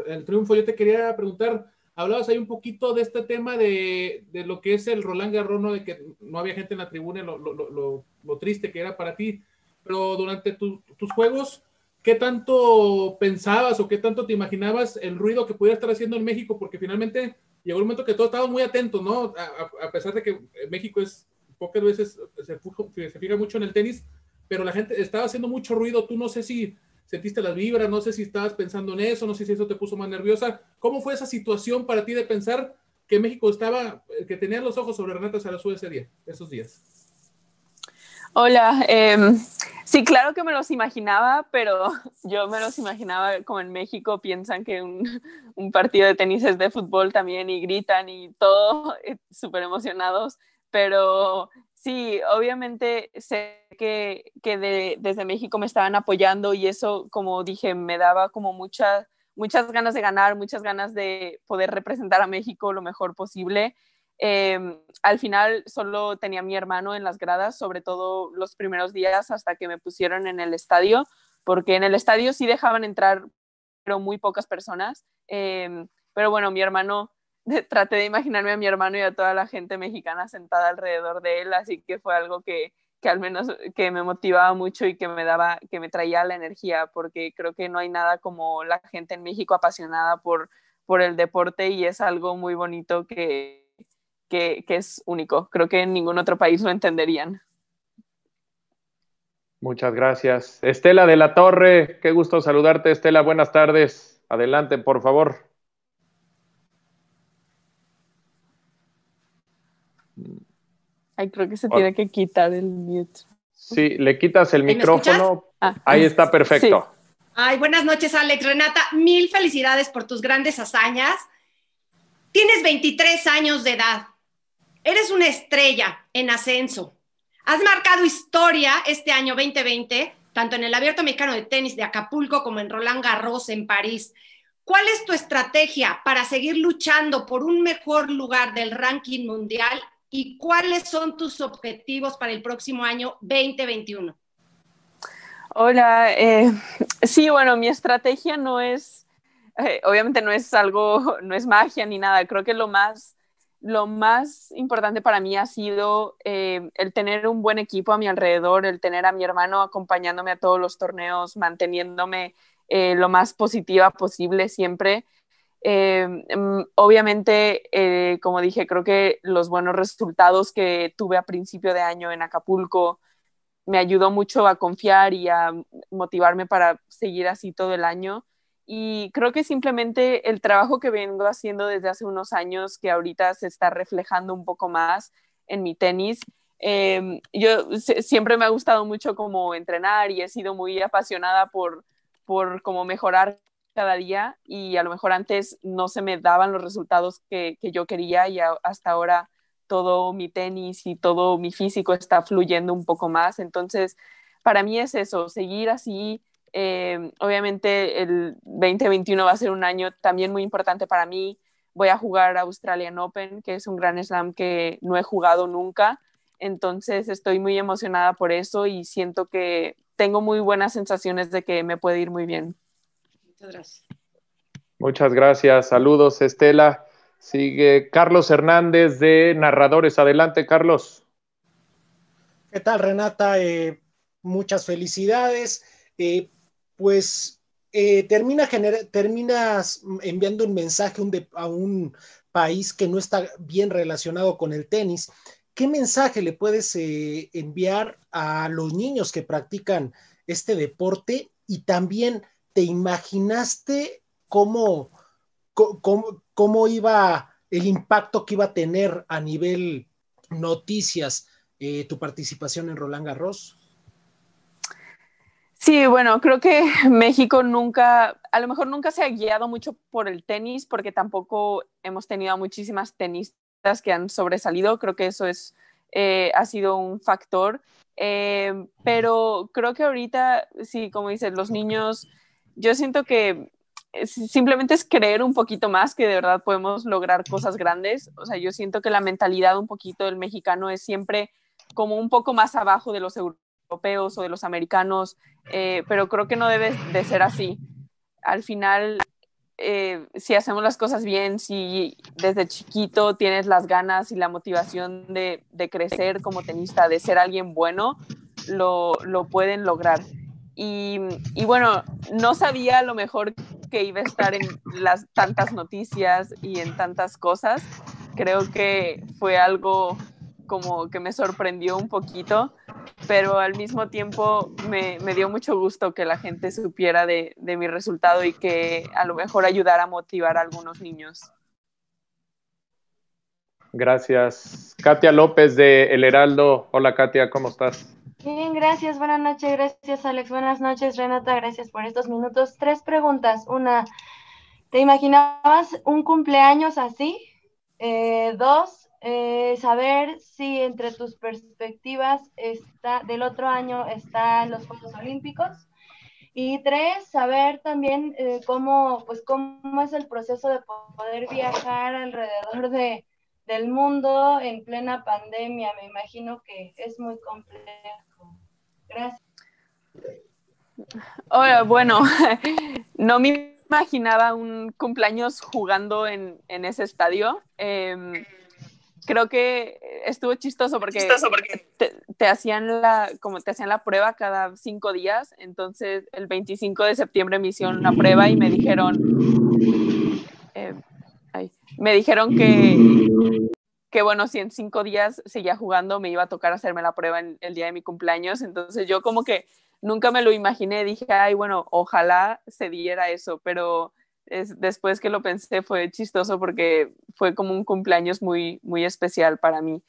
Speaker 2: el triunfo. Yo te quería preguntar, hablabas ahí un poquito de este tema de, lo que es el Roland Garrono, de que no había gente en la tribuna, lo, lo, triste que era para ti, pero durante tus juegos, ¿qué tanto pensabas o qué tanto te imaginabas el ruido que pudiera estar haciendo en México? Porque finalmente llegó un momento que todos estaban muy atentos, ¿no? A, pesar de que México es, pocas veces se fija mucho en el tenis, pero la gente estaba haciendo mucho ruido, tú no sé si sentiste las vibras, no sé si estabas pensando en eso, no sé si eso te puso más nerviosa. ¿Cómo fue esa situación para ti de pensar que México estaba, eh, que tenía los ojos sobre Renata Sarazú ese día, esos días?
Speaker 1: Hola, em, sí, claro que me los imaginaba, pero [laughs] yo me los imaginaba como en México piensan que un, [laughs] un partido de tenis es de fútbol también y gritan y todo, [laughs] eh, súper emocionados, pero Sí, obviamente sé que, desde México me estaban apoyando y eso, como dije, me daba como muchas ganas de ganar, muchas ganas de poder representar a México lo mejor posible. Em, al final solo tenía a mi hermano en las gradas, sobre todo los primeros días hasta que me pusieron en el estadio, porque en el estadio sí dejaban entrar, pero muy pocas personas. Em, pero bueno, mi hermano [laughs] traté de imaginarme a mi hermano y a toda la gente mexicana sentada alrededor de él, así que fue algo que, al menos que me motivaba mucho y que me daba, que me traía la energía, porque creo que no hay nada como la gente en México apasionada por, por el deporte y es algo muy bonito que, que, que es único. Creo que en ningún otro país lo entenderían.
Speaker 2: Muchas gracias. Estela de la Torre, qué gusto saludarte, Estela. Buenas tardes. Adelante, por favor.
Speaker 1: Ay, creo que se tiene que quitar el mute.
Speaker 2: Sí, le quitas el micrófono. Ah. Ahí está perfecto.
Speaker 1: Ay, buenas noches, Alex. Renata, mil felicidades por tus grandes hazañas. Tienes 23 años de edad. Eres una estrella en ascenso. Has marcado historia este año 2020, tanto en el Abierto Mexicano de Tenis de Acapulco como en Roland Garros en París. ¿Cuál es tu estrategia para seguir luchando por un mejor lugar del ranking mundial y cuáles son tus objetivos para el próximo año 2021. Hola, eh, sí, bueno, mi estrategia no es, eh, obviamente no es algo, no es magia ni nada, creo que lo más, lo más importante para mí ha sido eh, el tener un buen equipo a mi alrededor, el tener a mi hermano acompañándome a todos los torneos, manteniéndome lo más positiva posible siempre. Em, em, obviamente, eh, como dije, creo que los buenos resultados que tuve a principio de año en Acapulco me ayudó mucho a confiar y a motivarme para seguir así todo el año. Y creo que simplemente el trabajo que vengo haciendo desde hace unos años, que ahorita se está reflejando un poco más en mi tenis, em, yo siempre me ha gustado mucho como entrenar y he sido muy apasionada por, por como mejorar cada día y a lo mejor antes no se me daban los resultados que, yo quería y hasta ahora todo mi tenis y todo mi físico está fluyendo un poco más. Entonces, para mí es eso, seguir así. Eh, obviamente el 2021 va a ser un año también muy importante para mí. Voy a jugar a Australian Open, que es un gran slam que no he jugado nunca. Entonces estoy muy emocionada por eso y siento que tengo muy buenas sensaciones de que me puede ir muy bien. Muchas
Speaker 2: gracias. Muchas gracias. Saludos, Estela. Sigue Carlos Hernández de Narradores. Adelante, Carlos.
Speaker 3: ¿Qué tal, Renata? Eh, muchas felicidades. Eh, pues eh, termina terminas enviando un mensaje a un país que no está bien relacionado con el tenis. ¿Qué mensaje le puedes enviar a los niños que practican este deporte y también ¿te imaginaste cómo, cómo, iba el impacto que iba a tener a nivel noticias eh, tu participación en Roland Garros?
Speaker 1: Sí, bueno, creo que [laughs] México nunca, a lo mejor nunca se ha guiado mucho por el tenis, porque tampoco hemos tenido a muchísimas tenistas que han sobresalido. Creo que eso es, eh, ha sido un factor. Eh, pero creo que ahorita, sí, como dices, los niños yo siento que eh, simplemente es creer un poquito más que de verdad podemos lograr cosas grandes. O sea, yo siento que la mentalidad un poquito del mexicano es siempre como un poco más abajo de los europeos o de los americanos, eh, pero creo que no debe de ser así. Al final, eh, si hacemos las cosas bien, si desde chiquito tienes las ganas y la motivación de, crecer como tenista, de ser alguien bueno, lo, lo pueden lograr. Y, bueno, no sabía a lo mejor que iba a estar en las tantas noticias y en tantas cosas. Creo que fue algo como que me sorprendió un poquito, pero al mismo tiempo me, dio mucho gusto que la gente supiera de, de mi resultado y que a lo mejor ayudara a motivar a algunos niños.
Speaker 2: Gracias. Katia López de El Heraldo. Hola Katia, ¿cómo estás?
Speaker 3: Bien, gracias. Buenas noches. Gracias, Alex. Buenas noches, Renata. Gracias por estos minutos. Tres preguntas. Una, ¿te imaginabas un cumpleaños así? Eh, dos, eh, saber si entre tus perspectivas está, del otro año están los Juegos Olímpicos. Y tres, saber también eh, cómo, pues, cómo es el proceso de poder viajar alrededor de, del mundo en plena pandemia. Me imagino que es muy complejo
Speaker 1: bueno, [laughs] no me imaginaba un cumpleaños jugando en, ese estadio. Em, creo que estuvo chistoso porque, Te, hacían la, como te hacían la prueba cada cinco días. Entonces, el 25 de septiembre me hicieron una prueba y me dijeron, eh, me dijeron que que bueno, si en cinco días seguía jugando, me iba a tocar hacerme la prueba en el día de mi cumpleaños. Entonces yo como que nunca me lo imaginé, dije, ay, bueno, ojalá se diera eso, pero es, después que lo pensé fue chistoso porque fue como un cumpleaños muy, muy especial para mí.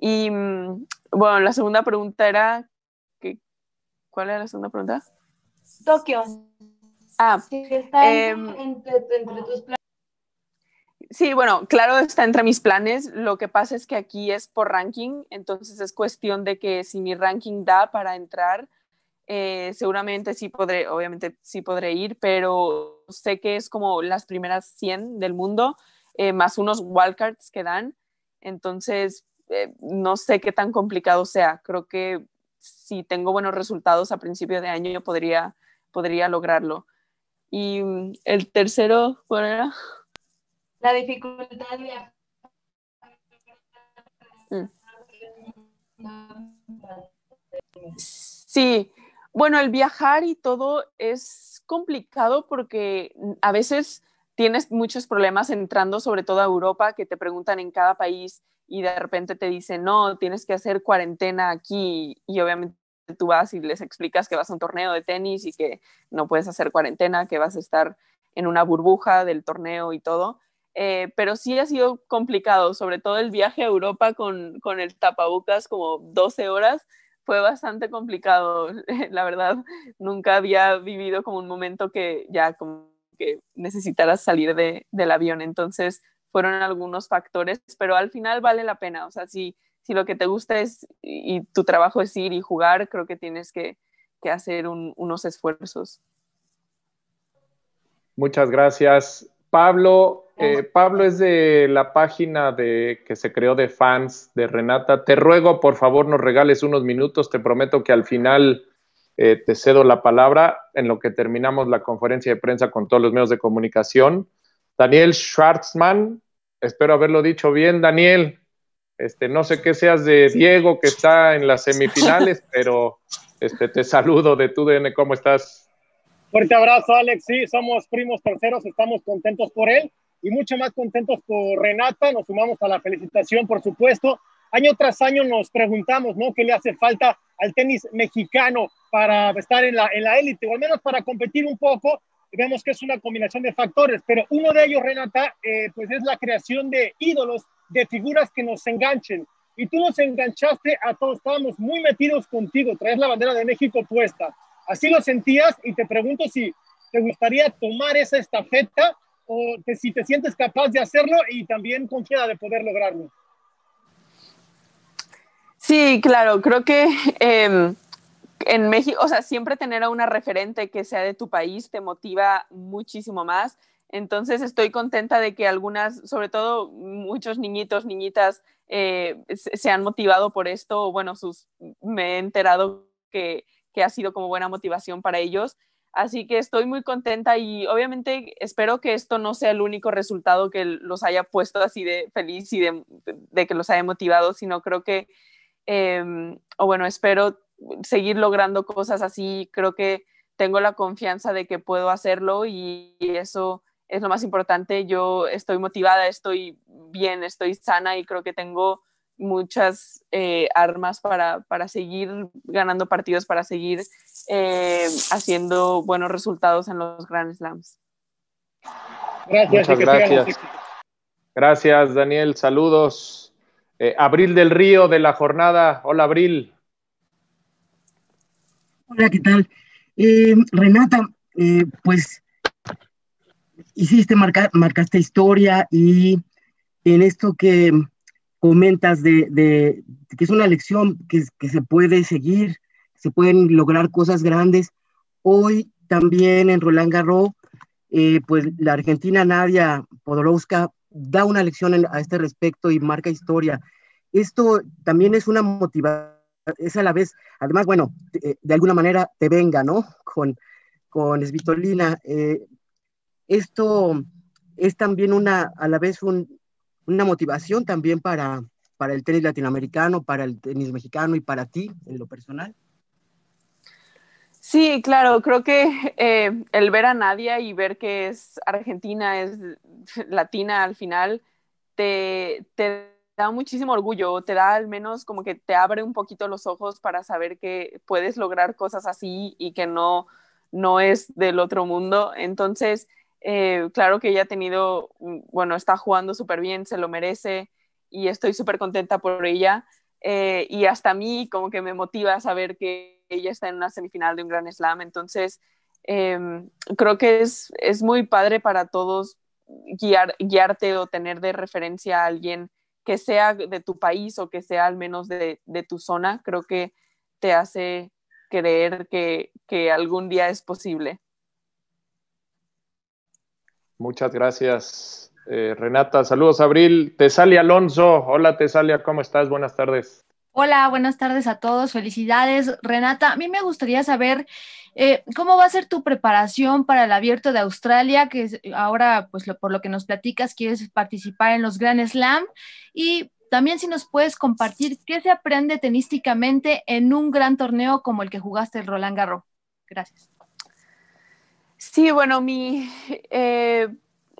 Speaker 1: Y mm, bueno, la segunda pregunta era, que, ¿cuál era la segunda pregunta? Tokio. Ah, sí, está em, entre tus planes. Sí, bueno, claro, está entre mis planes. Lo que pasa es que aquí es por ranking, entonces es cuestión de que si mi ranking da para entrar, eh, seguramente sí podré, obviamente sí podré ir, pero sé que es como las primeras 100 del mundo, eh, más unos wildcards que dan. Entonces, eh, no sé qué tan complicado sea. Creo que si tengo buenos resultados a principio de año, podría, podría lograrlo. Y mm, el tercero, ¿cuál era?
Speaker 3: La dificultad de...
Speaker 1: Mm. Sí, bueno, el viajar y todo es complicado porque a veces tienes muchos problemas entrando sobre todo a Europa que te preguntan en cada país y de repente te dicen, no, tienes que hacer cuarentena aquí y obviamente tú vas y les explicas que vas a un torneo de tenis y que no puedes hacer cuarentena, que vas a estar en una burbuja del torneo y todo. Eh, pero sí ha sido complicado, sobre todo el viaje a Europa con, con el tapabocas como 12 horas, fue bastante complicado, [laughs] la verdad, nunca había vivido como un momento que ya como que necesitaras salir de, del avión, entonces fueron algunos factores, pero al final vale la pena, o sea, si, si lo que te gusta es y, tu trabajo es ir y jugar, creo que tienes que, que hacer unos esfuerzos.
Speaker 2: Muchas gracias. Pablo, eh, Pablo es de la página de, que se creó de fans de Renata. Te ruego, por favor, nos regales unos minutos. Te prometo que al final eh, te cedo la palabra en lo que terminamos la conferencia de prensa con todos los medios de comunicación. Daniel Schwartzman, espero haberlo dicho bien, Daniel. Este, no sé qué seas de Diego, que está en las semifinales, [laughs] pero este, te saludo de tu DN. ¿Cómo estás? Fuerte abrazo, Alex.
Speaker 3: Sí, somos primos terceros, estamos contentos por él y mucho más contentos por Renata. Nos sumamos a la felicitación, por supuesto. Año tras año nos preguntamos, ¿no? ¿Qué le hace falta al tenis mexicano para estar en la, élite o al menos para competir un poco? Vemos que es una combinación de factores, pero uno de ellos, Renata, eh, pues es la creación de ídolos, de figuras que nos enganchen. Y tú nos enganchaste a todos, estábamos muy metidos contigo, traes la bandera de México puesta. Así lo sentías y te pregunto si te gustaría tomar esa estafeta o si te sientes capaz de hacerlo y también confiada de poder lograrlo.
Speaker 1: Sí, claro, creo que em, en México, o sea, siempre tener a una referente que sea de tu país te motiva muchísimo más. Entonces estoy contenta de que algunas, sobre todo muchos niñitos, niñitas, eh, se han motivado por esto. Bueno, sus, me he enterado que ha sido como buena motivación para ellos. Así que estoy muy contenta y obviamente espero que esto no sea el único resultado que los haya puesto así de feliz y de, que los haya motivado, sino creo que, em, o bueno, espero seguir logrando cosas así. Creo que tengo la confianza de que puedo hacerlo y eso es lo más importante. Yo estoy motivada, estoy bien, estoy sana y creo que tengo muchas eh, armas para, seguir ganando partidos, para seguir eh, haciendo buenos resultados en los Grand Slams.
Speaker 2: Gracias, Muchas gracias. Gracias, Daniel. Saludos. Eh, Abril del Río de la jornada. Hola, Abril.
Speaker 3: Hola, ¿qué tal? Eh, Renata, pues hiciste, marca, marcaste historia y en esto que comentas de, que es una lección que se puede seguir se pueden lograr cosas grandes. Hoy también en Roland Garros,
Speaker 1: eh, pues la argentina Nadia Podorowska da una lección a este respecto y marca historia. Esto también es una motivación, es a la vez, además, bueno, eh, de, alguna manera te venga, ¿no? Con, con Svitolina. Eh,
Speaker 3: esto es también una, a la vez una motivación también para, para el tenis latinoamericano, para el tenis mexicano y para ti en lo personal.
Speaker 1: Sí, claro, creo que eh, el ver a Nadia y ver que es argentina, es latina al final, te, da muchísimo orgullo, te da al menos como que te abre un poquito los ojos para saber que puedes lograr cosas así y que no, no es del otro mundo. Entonces, eh, claro que ella ha tenido, mm, bueno, está jugando súper bien, se lo merece y estoy súper contenta por ella. Eh, y hasta a mí como que me motiva saber que ella está en una semifinal de un gran slam. Entonces, em, creo que es, muy padre para todos guiarte o tener de referencia a alguien que sea de tu país o que sea al menos de, tu zona. Creo que te hace creer que, que algún día es posible.
Speaker 2: Muchas gracias. Eh, Renata. Saludos, Abril. Tesalia Alonso. Hola, Tesalia, ¿cómo estás? Buenas tardes.
Speaker 3: Hola, buenas tardes a todos. Felicidades, Renata. A mí me gustaría saber eh, cómo va a ser tu preparación para el Abierto de Australia, que ahora, pues por lo que nos platicas, quieres participar en los Grand Slam. Y también si nos puedes compartir qué se aprende tenísticamente en un gran torneo como el que jugaste el Roland Garros. Gracias.
Speaker 1: Sí, bueno, mi... Eh,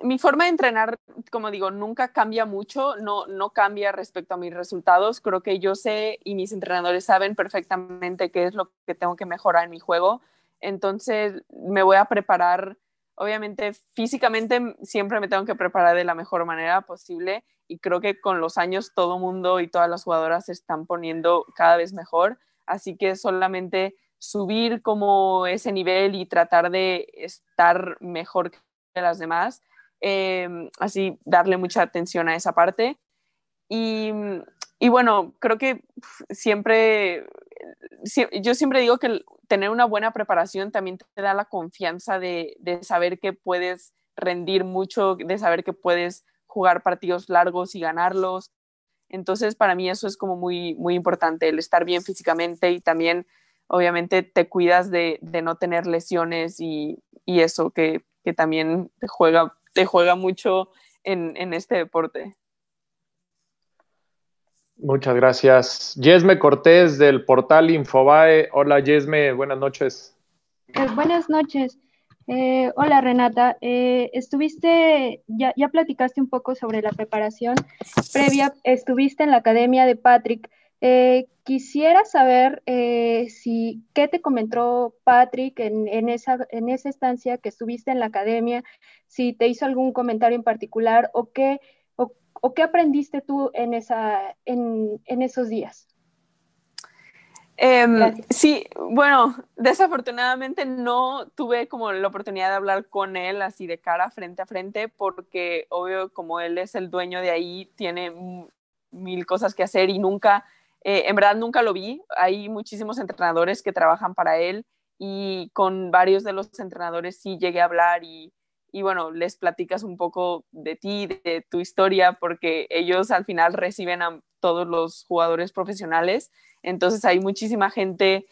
Speaker 1: mi forma de entrenar, como digo, nunca cambia mucho, no, no cambia respecto a mis resultados. Creo que yo sé y mis entrenadores saben perfectamente qué es lo que tengo que mejorar en mi juego. Entonces me voy a preparar, obviamente físicamente siempre me tengo que preparar de la mejor manera posible y creo que con los años todo mundo y todas las jugadoras se están poniendo cada vez mejor. Así que solamente subir como ese nivel y tratar de estar mejor que las demás Em, así darle mucha atención a esa parte. Y, mm, bueno, creo que siempre, yo siempre digo que tener una buena preparación también te da la confianza de, saber que puedes rendir mucho, de saber que puedes jugar partidos largos y ganarlos. Entonces, para mí eso es como muy, muy importante, el estar bien físicamente y también, obviamente, te cuidas de, no tener lesiones y, eso que, que, también juega te juega mucho en, este deporte.
Speaker 2: Muchas gracias. Yesme Cortés del portal Infobae. Hola Yesme, buenas noches.
Speaker 3: Eh, buenas noches. Eh, hola Renata, eh, estuviste, ya platicaste un poco sobre la preparación previa, estuviste en la academia de Patrick. Eh, quisiera saber eh,
Speaker 1: qué te comentó Patrick en, esa, en estancia que estuviste en la academia, si te hizo algún comentario en particular o qué, o, qué aprendiste tú en, esa, en, esos días. Em, sí, bueno, desafortunadamente no tuve como la oportunidad de hablar con él así de cara frente a frente porque obvio como él es el dueño de ahí, tiene mil cosas que hacer y nunca eh, en verdad nunca lo vi. Hay muchísimos entrenadores que trabajan para él y con varios de los entrenadores sí llegué a hablar y, bueno, les platicas un poco de ti, de, tu historia, porque ellos al final reciben a todos los jugadores profesionales. Entonces hay muchísima gente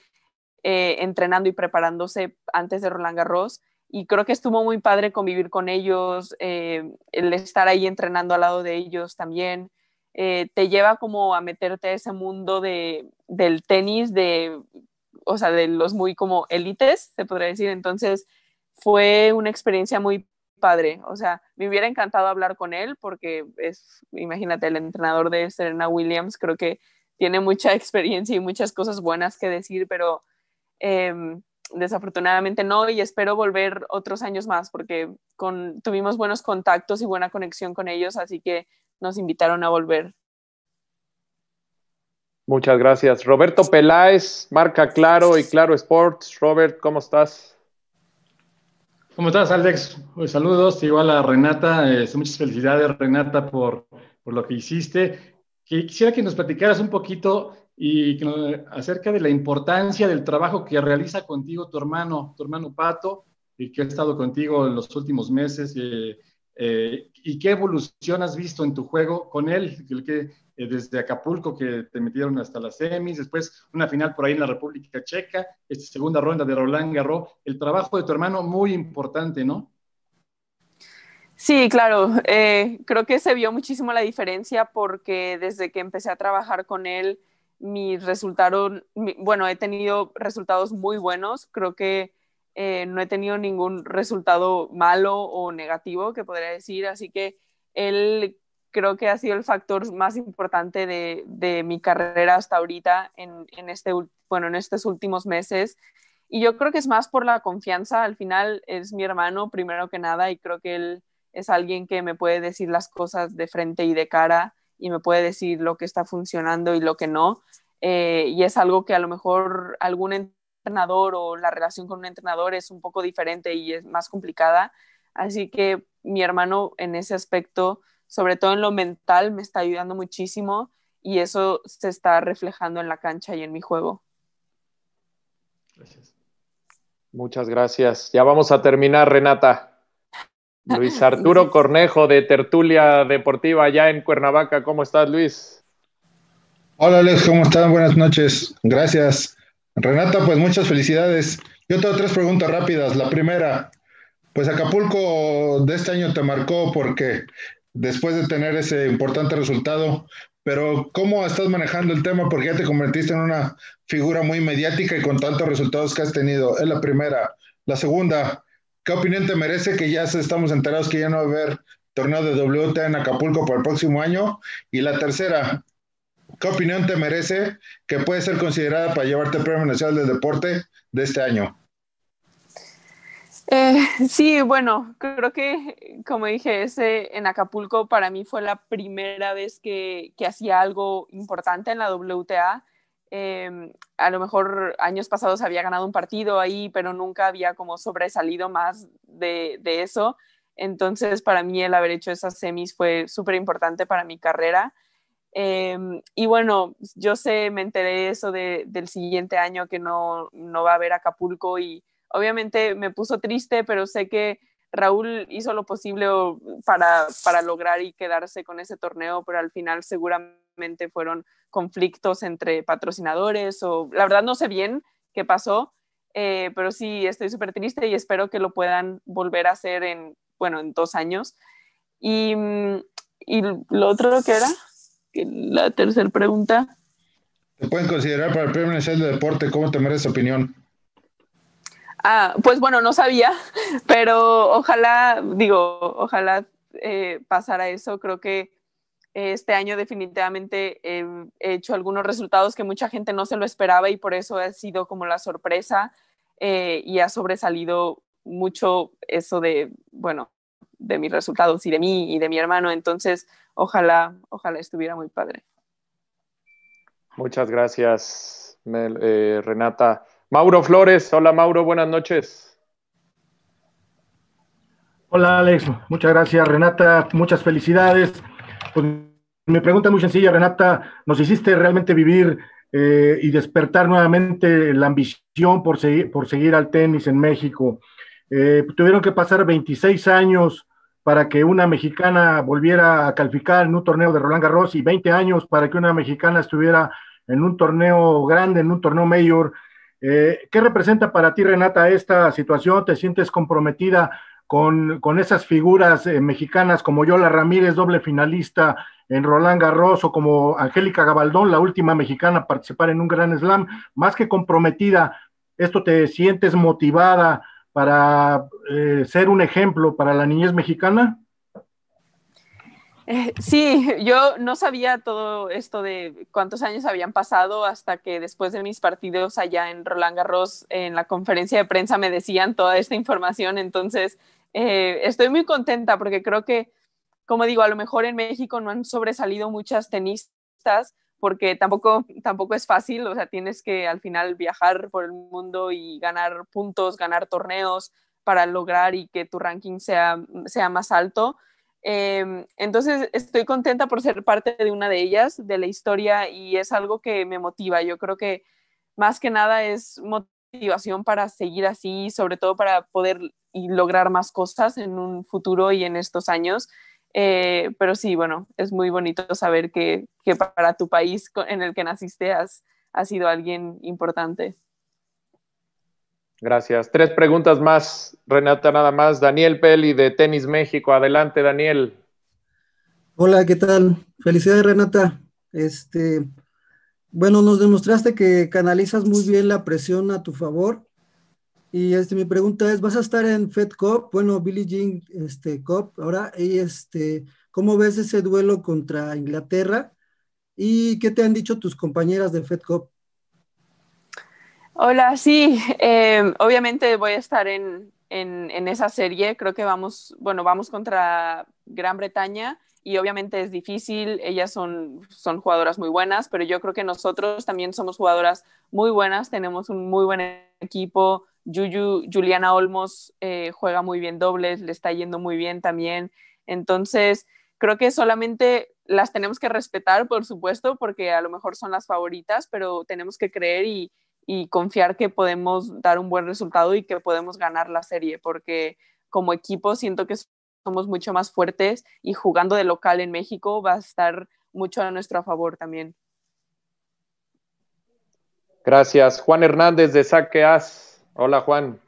Speaker 1: eh, entrenando y preparándose antes de Roland Garros y creo que estuvo muy padre convivir con ellos, eh, el estar ahí entrenando al lado de ellos también. Eh, te lleva como a meterte a ese mundo del tenis, de, o sea, de los muy como élites, se podría decir. Entonces, fue una experiencia muy padre. O sea, me hubiera encantado hablar con él porque es, imagínate, el entrenador de Serena Williams, creo que tiene mucha [laughs] experiencia y muchas cosas buenas que decir, pero em, desafortunadamente no y espero volver otros años más porque con, tuvimos buenos contactos y buena conexión con ellos, así que nos invitaron a
Speaker 2: volver. Muchas gracias. Roberto Peláez, marca Claro y Claro Sports. Robert, ¿cómo estás? ¿Cómo estás, Alex?
Speaker 3: Pues, saludos, igual a Renata. Este, muchas felicidades, Renata, por, lo que
Speaker 2: hiciste. quisiera que nos platicaras un poquito y acerca de la importancia del trabajo que realiza contigo tu hermano, tu hermano Pato, y que ha estado contigo en los últimos meses. Eh, eh, ¿Y qué evolución has visto en tu juego con él? Eh, desde Acapulco, que te metieron hasta las semis, después una final por ahí en la República Checa, esta segunda ronda de Roland Garros. El trabajo de tu hermano, muy importante, ¿no?
Speaker 1: Sí, claro. Eh, creo que se vio muchísimo la diferencia porque desde que empecé a trabajar con él, mis resultaron, bueno, he tenido resultados muy buenos. Creo que eh, no he tenido ningún resultado malo o negativo que podría decir, así que él creo que ha sido el factor más importante de, mi carrera hasta ahorita en, en, este, bueno, en estos últimos meses. Y yo creo que es más por la confianza, al final es mi hermano primero que nada y creo que él es alguien que me puede decir las cosas de frente y de cara y me puede decir lo que está funcionando y lo que no. Eh, y es algo que a lo mejor algún entrenador o la relación con un entrenador es un poco diferente y es más complicada. Así que mi hermano en ese aspecto, sobre todo en lo mental, me está ayudando muchísimo y eso se está reflejando en la cancha y en mi juego.
Speaker 2: Muchas gracias. Ya vamos a terminar, Renata. Luis [laughs] Arturo Cornejo de Tertulia Deportiva allá en Cuernavaca. ¿Cómo estás, Luis?
Speaker 3: Hola, Luis, ¿cómo están? Buenas noches. Gracias. Renata, pues muchas felicidades. Yo tengo tres preguntas rápidas. La primera, pues Acapulco de este año te marcó porque después de tener ese importante resultado, pero ¿cómo estás manejando el tema? Porque ya te convertiste en una figura muy mediática y con tantos resultados que has tenido. Es la primera. La segunda, ¿qué opinión te merece que ya estamos enterados que ya no va a haber torneo de WTA en Acapulco para el próximo año? Y la tercera, ¿Qué opinión te merece que puede ser considerada para llevarte el Premio Nacional del Deporte de este año?
Speaker 1: Eh, sí, bueno, creo que como dije, ese en Acapulco para mí fue la primera vez que, hacía algo importante en la WTA. Em, a lo mejor años pasados había ganado un partido ahí, pero nunca había como sobresalido más de, de eso. Entonces, para mí el haber hecho esas semis fue súper importante para mi carrera. Em, y bueno, yo sé, me enteré eso de, del siguiente año que no, no va a haber Acapulco y obviamente me puso triste, pero sé que Raúl hizo lo posible para, para lograr y quedarse con ese torneo, pero al final seguramente fueron conflictos entre patrocinadores o la verdad no sé bien qué pasó, eh, pero sí estoy súper triste y espero que lo puedan volver a hacer en, bueno, en dos años. Y, mm, y lo otro que era
Speaker 3: la tercera pregunta. ¿Te pueden considerar para el Premio Nacional de Deporte? ¿Cómo te merece opinión?
Speaker 1: Ah, pues bueno, no sabía, [laughs] pero ojalá, digo, ojalá eh, pasara eso. Creo que eh, este año definitivamente eh, he hecho algunos resultados que mucha gente no se lo esperaba y por eso ha sido como la sorpresa y ha sobresalido mucho eso de, bueno, de mis resultados y de mí y de mi hermano. Entonces, ojalá, ojalá estuviera
Speaker 2: muy padre. Muchas gracias, eh, Renata. Mauro Flores, hola Mauro, buenas noches.
Speaker 3: Hola Alex, muchas gracias Renata, muchas felicidades. Pues, mi pregunta es muy sencilla, Renata, nos hiciste realmente vivir eh, y despertar nuevamente la ambición por, seguir, por seguir al tenis en México. Eh, tuvieron que pasar 26 años para que una mexicana volviera a calificar en un torneo de Roland Garros y 20 años para que una mexicana estuviera en un torneo grande, en un torneo mayor. Eh, ¿Qué representa para ti, Renata, esta situación? ¿Te sientes comprometida con, con esas figuras eh, mexicanas como Yola Ramírez, doble finalista en Roland Garros, o como Angélica Gabaldón, la última mexicana a participar en un gran slam? Más que comprometida, ¿esto te sientes motivada para eh, ser un ejemplo para la niñez mexicana?
Speaker 1: Eh, sí, yo no sabía todo esto de cuántos años habían pasado hasta que después de mis partidos allá en Roland Garros, en la conferencia de prensa, me decían toda esta información. Entonces, eh, estoy muy contenta porque creo que, como digo, a lo mejor en México no han sobresalido muchas tenistas porque tampoco, tampoco es fácil, o sea, tienes que al final viajar por el mundo y ganar puntos, ganar torneos, para lograr y que tu ranking sea, más alto. Em, entonces estoy contenta por ser parte de una de ellas, de la historia, y es algo que me motiva. Yo creo que más que nada es motivación para seguir así, sobre todo para poder lograr más cosas en un futuro y en estos años. Eh, pero sí, bueno, es muy bonito saber que, para tu país en el que naciste has, has sido alguien importante.
Speaker 2: Gracias. Tres preguntas más, Renata, nada más. Daniel Peli de Tenis México. Adelante, Daniel.
Speaker 3: Hola, ¿qué tal? Felicidades, Renata. Este, bueno, nos demostraste que canalizas muy bien la presión a tu favor. Y este, mi pregunta es, ¿vas a estar en Fed Cup? Bueno, Billie Jean este, Cup ahora. Y este, ¿Cómo ves ese duelo contra Inglaterra? ¿Y qué te han dicho tus compañeras de Fed Cup?
Speaker 1: Hola, sí, em, obviamente voy a estar en, esa serie, creo que vamos, bueno, vamos contra Gran Bretaña y obviamente es difícil, ellas son, son jugadoras muy buenas, pero yo creo que nosotros también somos jugadoras muy buenas, tenemos un muy buen equipo, Juliana Olmos eh, juega muy bien dobles, le está yendo muy bien también, entonces creo que solamente las tenemos que respetar, por supuesto, porque a lo mejor son las favoritas, pero tenemos que creer y, y confiar que podemos dar un buen resultado y que podemos ganar la serie, porque como equipo siento que somos mucho más fuertes y jugando de local en México va a estar mucho a nuestro favor también.
Speaker 2: Gracias. Juan Hernández de Saqueas. Hola, Juan.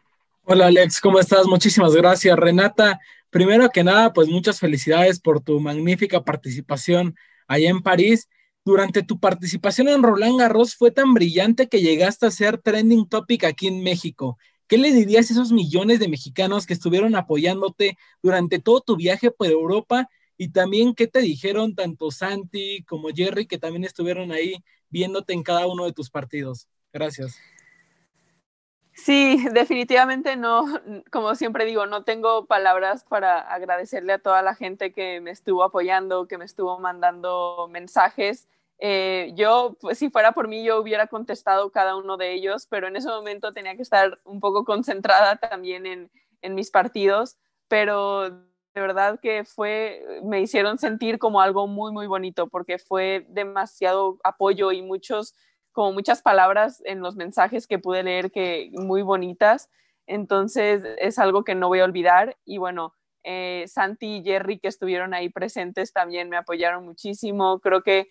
Speaker 3: Hola, Alex. ¿Cómo estás? Muchísimas gracias. Renata, primero que nada, pues muchas felicidades por tu magnífica participación allá en París durante tu participación en Roland Garros fue tan brillante que llegaste a ser trending topic aquí en México. ¿Qué le dirías a esos millones de mexicanos que estuvieron apoyándote durante todo tu viaje por Europa? Y también, ¿qué te dijeron tanto Santi como Jerry, que también estuvieron ahí viéndote en cada uno de tus partidos? Gracias.
Speaker 1: Sí, [laughs] definitivamente no, como siempre digo, no tengo palabras para agradecerle a toda la gente que me estuvo apoyando, que me estuvo mandando mensajes. Eh, yo, pues, si fuera por mí, yo hubiera contestado cada uno de ellos, pero en ese momento tenía que estar un poco concentrada también en, en mis partidos, pero de verdad que fue, me hicieron sentir como algo muy, muy bonito, porque fue demasiado apoyo y muchos como muchas palabras en los mensajes que pude leer que muy bonitas. Entonces es algo que no voy a olvidar. Y bueno, eh, Santi y Jerry que estuvieron ahí presentes también me apoyaron muchísimo. Creo que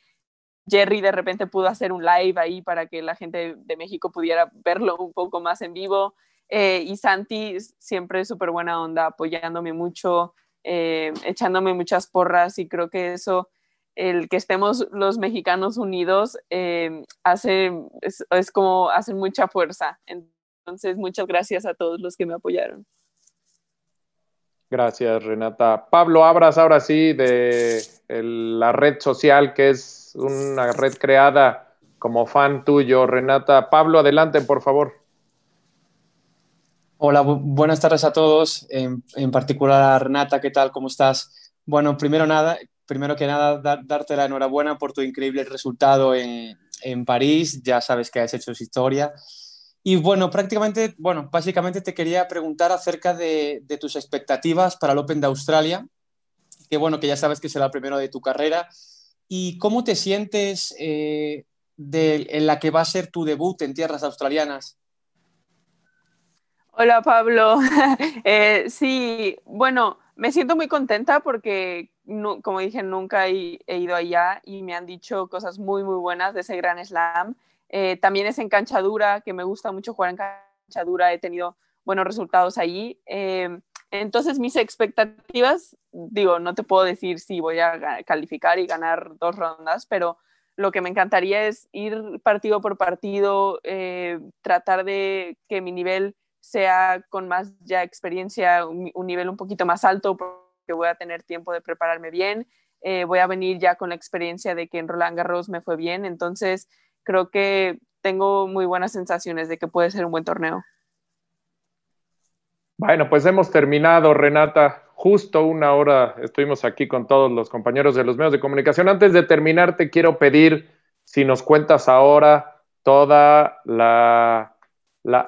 Speaker 1: Jerry de repente pudo hacer un live ahí para que la gente de México pudiera verlo un poco más en vivo. Eh, y Santi siempre súper buena onda, apoyándome mucho, eh, echándome muchas porras y creo que eso el que estemos los mexicanos unidos em, hace, es, como hacen mucha fuerza. Entonces, muchas gracias a todos los que me apoyaron.
Speaker 2: Gracias, Renata. Pablo, abras ahora sí de la red social, que es una red creada como fan tuyo, Renata. Pablo, adelante, por favor.
Speaker 1: Hola, buenas tardes a todos, en, en particular
Speaker 3: a Renata, ¿qué tal? ¿Cómo estás? Bueno, primero nada, primero que nada, darte la enhorabuena por tu increíble resultado en, en París. Ya sabes que has hecho su historia. Y bueno, prácticamente, bueno, básicamente te quería preguntar acerca de, tus expectativas para el Open de Australia, que bueno, que ya sabes que será el primero de tu carrera, y cómo te sientes eh, de, en la que va a ser tu debut en tierras australianas.
Speaker 1: Hola Pablo, [laughs] eh, sí, bueno, me siento muy contenta porque como dije, nunca he, ido allá y me han dicho cosas muy, muy buenas de ese gran slam. Eh, también es en cancha dura, que me gusta mucho jugar en cancha dura, he tenido buenos resultados allí. Eh, entonces mis expectativas, digo, no te puedo decir si voy a calificar y ganar dos rondas, pero lo que me encantaría es ir partido por partido, eh, tratar de que mi nivel sea con más ya experiencia, un, un nivel un poquito más alto, voy a tener tiempo de prepararme bien, eh, voy a venir ya con la experiencia de que en Roland Garros me fue bien, entonces creo que tengo muy buenas sensaciones de que puede ser un buen torneo.
Speaker 2: Bueno, pues hemos terminado, Renata. Justo una hora estuvimos aquí con todos los compañeros de los medios de comunicación. Antes de terminar, te quiero pedir si nos cuentas ahora toda la,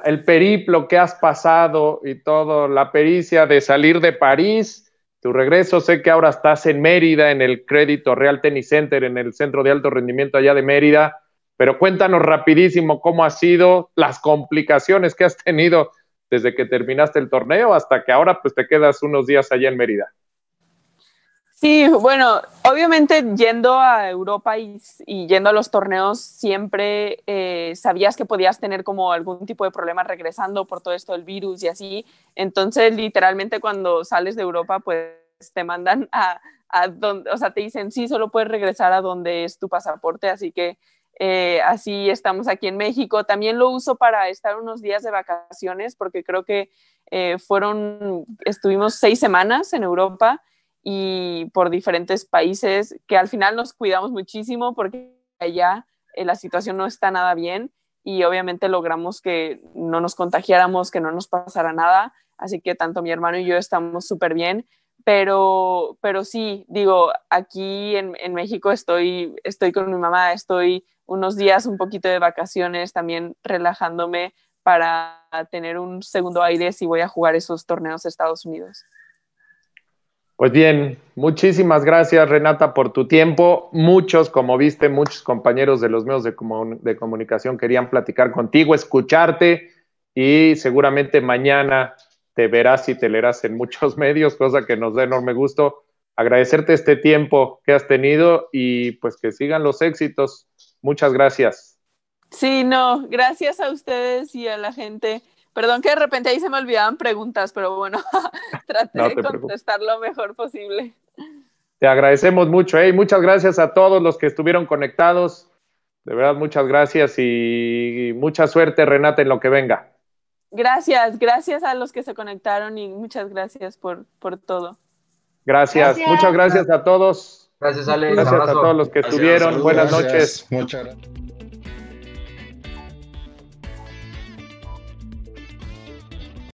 Speaker 2: el periplo que has pasado y toda la pericia de salir de París tu regreso. Sé que ahora estás en Mérida, en el Crédito Real Tennis Center, en el centro de alto rendimiento allá de Mérida. Pero cuéntanos rapidísimo cómo ha sido, las complicaciones que has tenido desde que terminaste el torneo hasta que ahora pues te quedas unos días allá en Mérida.
Speaker 1: Sí, bueno, obviamente yendo a Europa y, yendo a los torneos siempre eh, sabías que podías tener como algún tipo de problema regresando por todo esto del virus y así. Entonces, literalmente cuando sales de Europa, pues te mandan a, a donde, o sea, te dicen, sí, solo puedes regresar a donde es tu pasaporte, así que eh, así estamos aquí en México. También lo uso para estar unos días de vacaciones porque creo que eh, fueron, estuvimos seis semanas en Europa y por diferentes países, que al final nos cuidamos muchísimo porque allá eh, la situación no está nada bien y obviamente logramos que no nos contagiáramos, que no nos pasara nada, así que tanto mi hermano y yo estamos súper bien, pero, pero sí, digo, aquí en, México estoy, estoy con mi mamá, estoy unos días un poquito de vacaciones, también relajándome para tener un segundo aire si voy a jugar esos torneos de Estados Unidos.
Speaker 2: Pues bien, muchísimas gracias Renata por tu tiempo. Muchos, como viste, muchos compañeros de los medios de, comunicación querían platicar contigo, escucharte y seguramente mañana te verás y te leerás en muchos [laughs] medios, cosa que nos da enorme gusto. Agradecerte este tiempo que has tenido y pues que sigan los éxitos. Muchas gracias.
Speaker 1: Sí, no, gracias a ustedes y a la gente Perdón que de repente ahí se me olvidaban preguntas, pero bueno, [laughs] traté de contestar lo mejor posible.
Speaker 2: Te agradecemos mucho, ¿eh? y muchas gracias a todos los que estuvieron conectados. De verdad, muchas gracias y mucha suerte, Renata, en lo que venga.
Speaker 1: Gracias, gracias a los que se conectaron y muchas gracias por, por todo.
Speaker 2: Gracias. muchas gracias a todos. Gracias, Ale. Gracias a todos los que estuvieron. Buenas noches. Muchas gracias.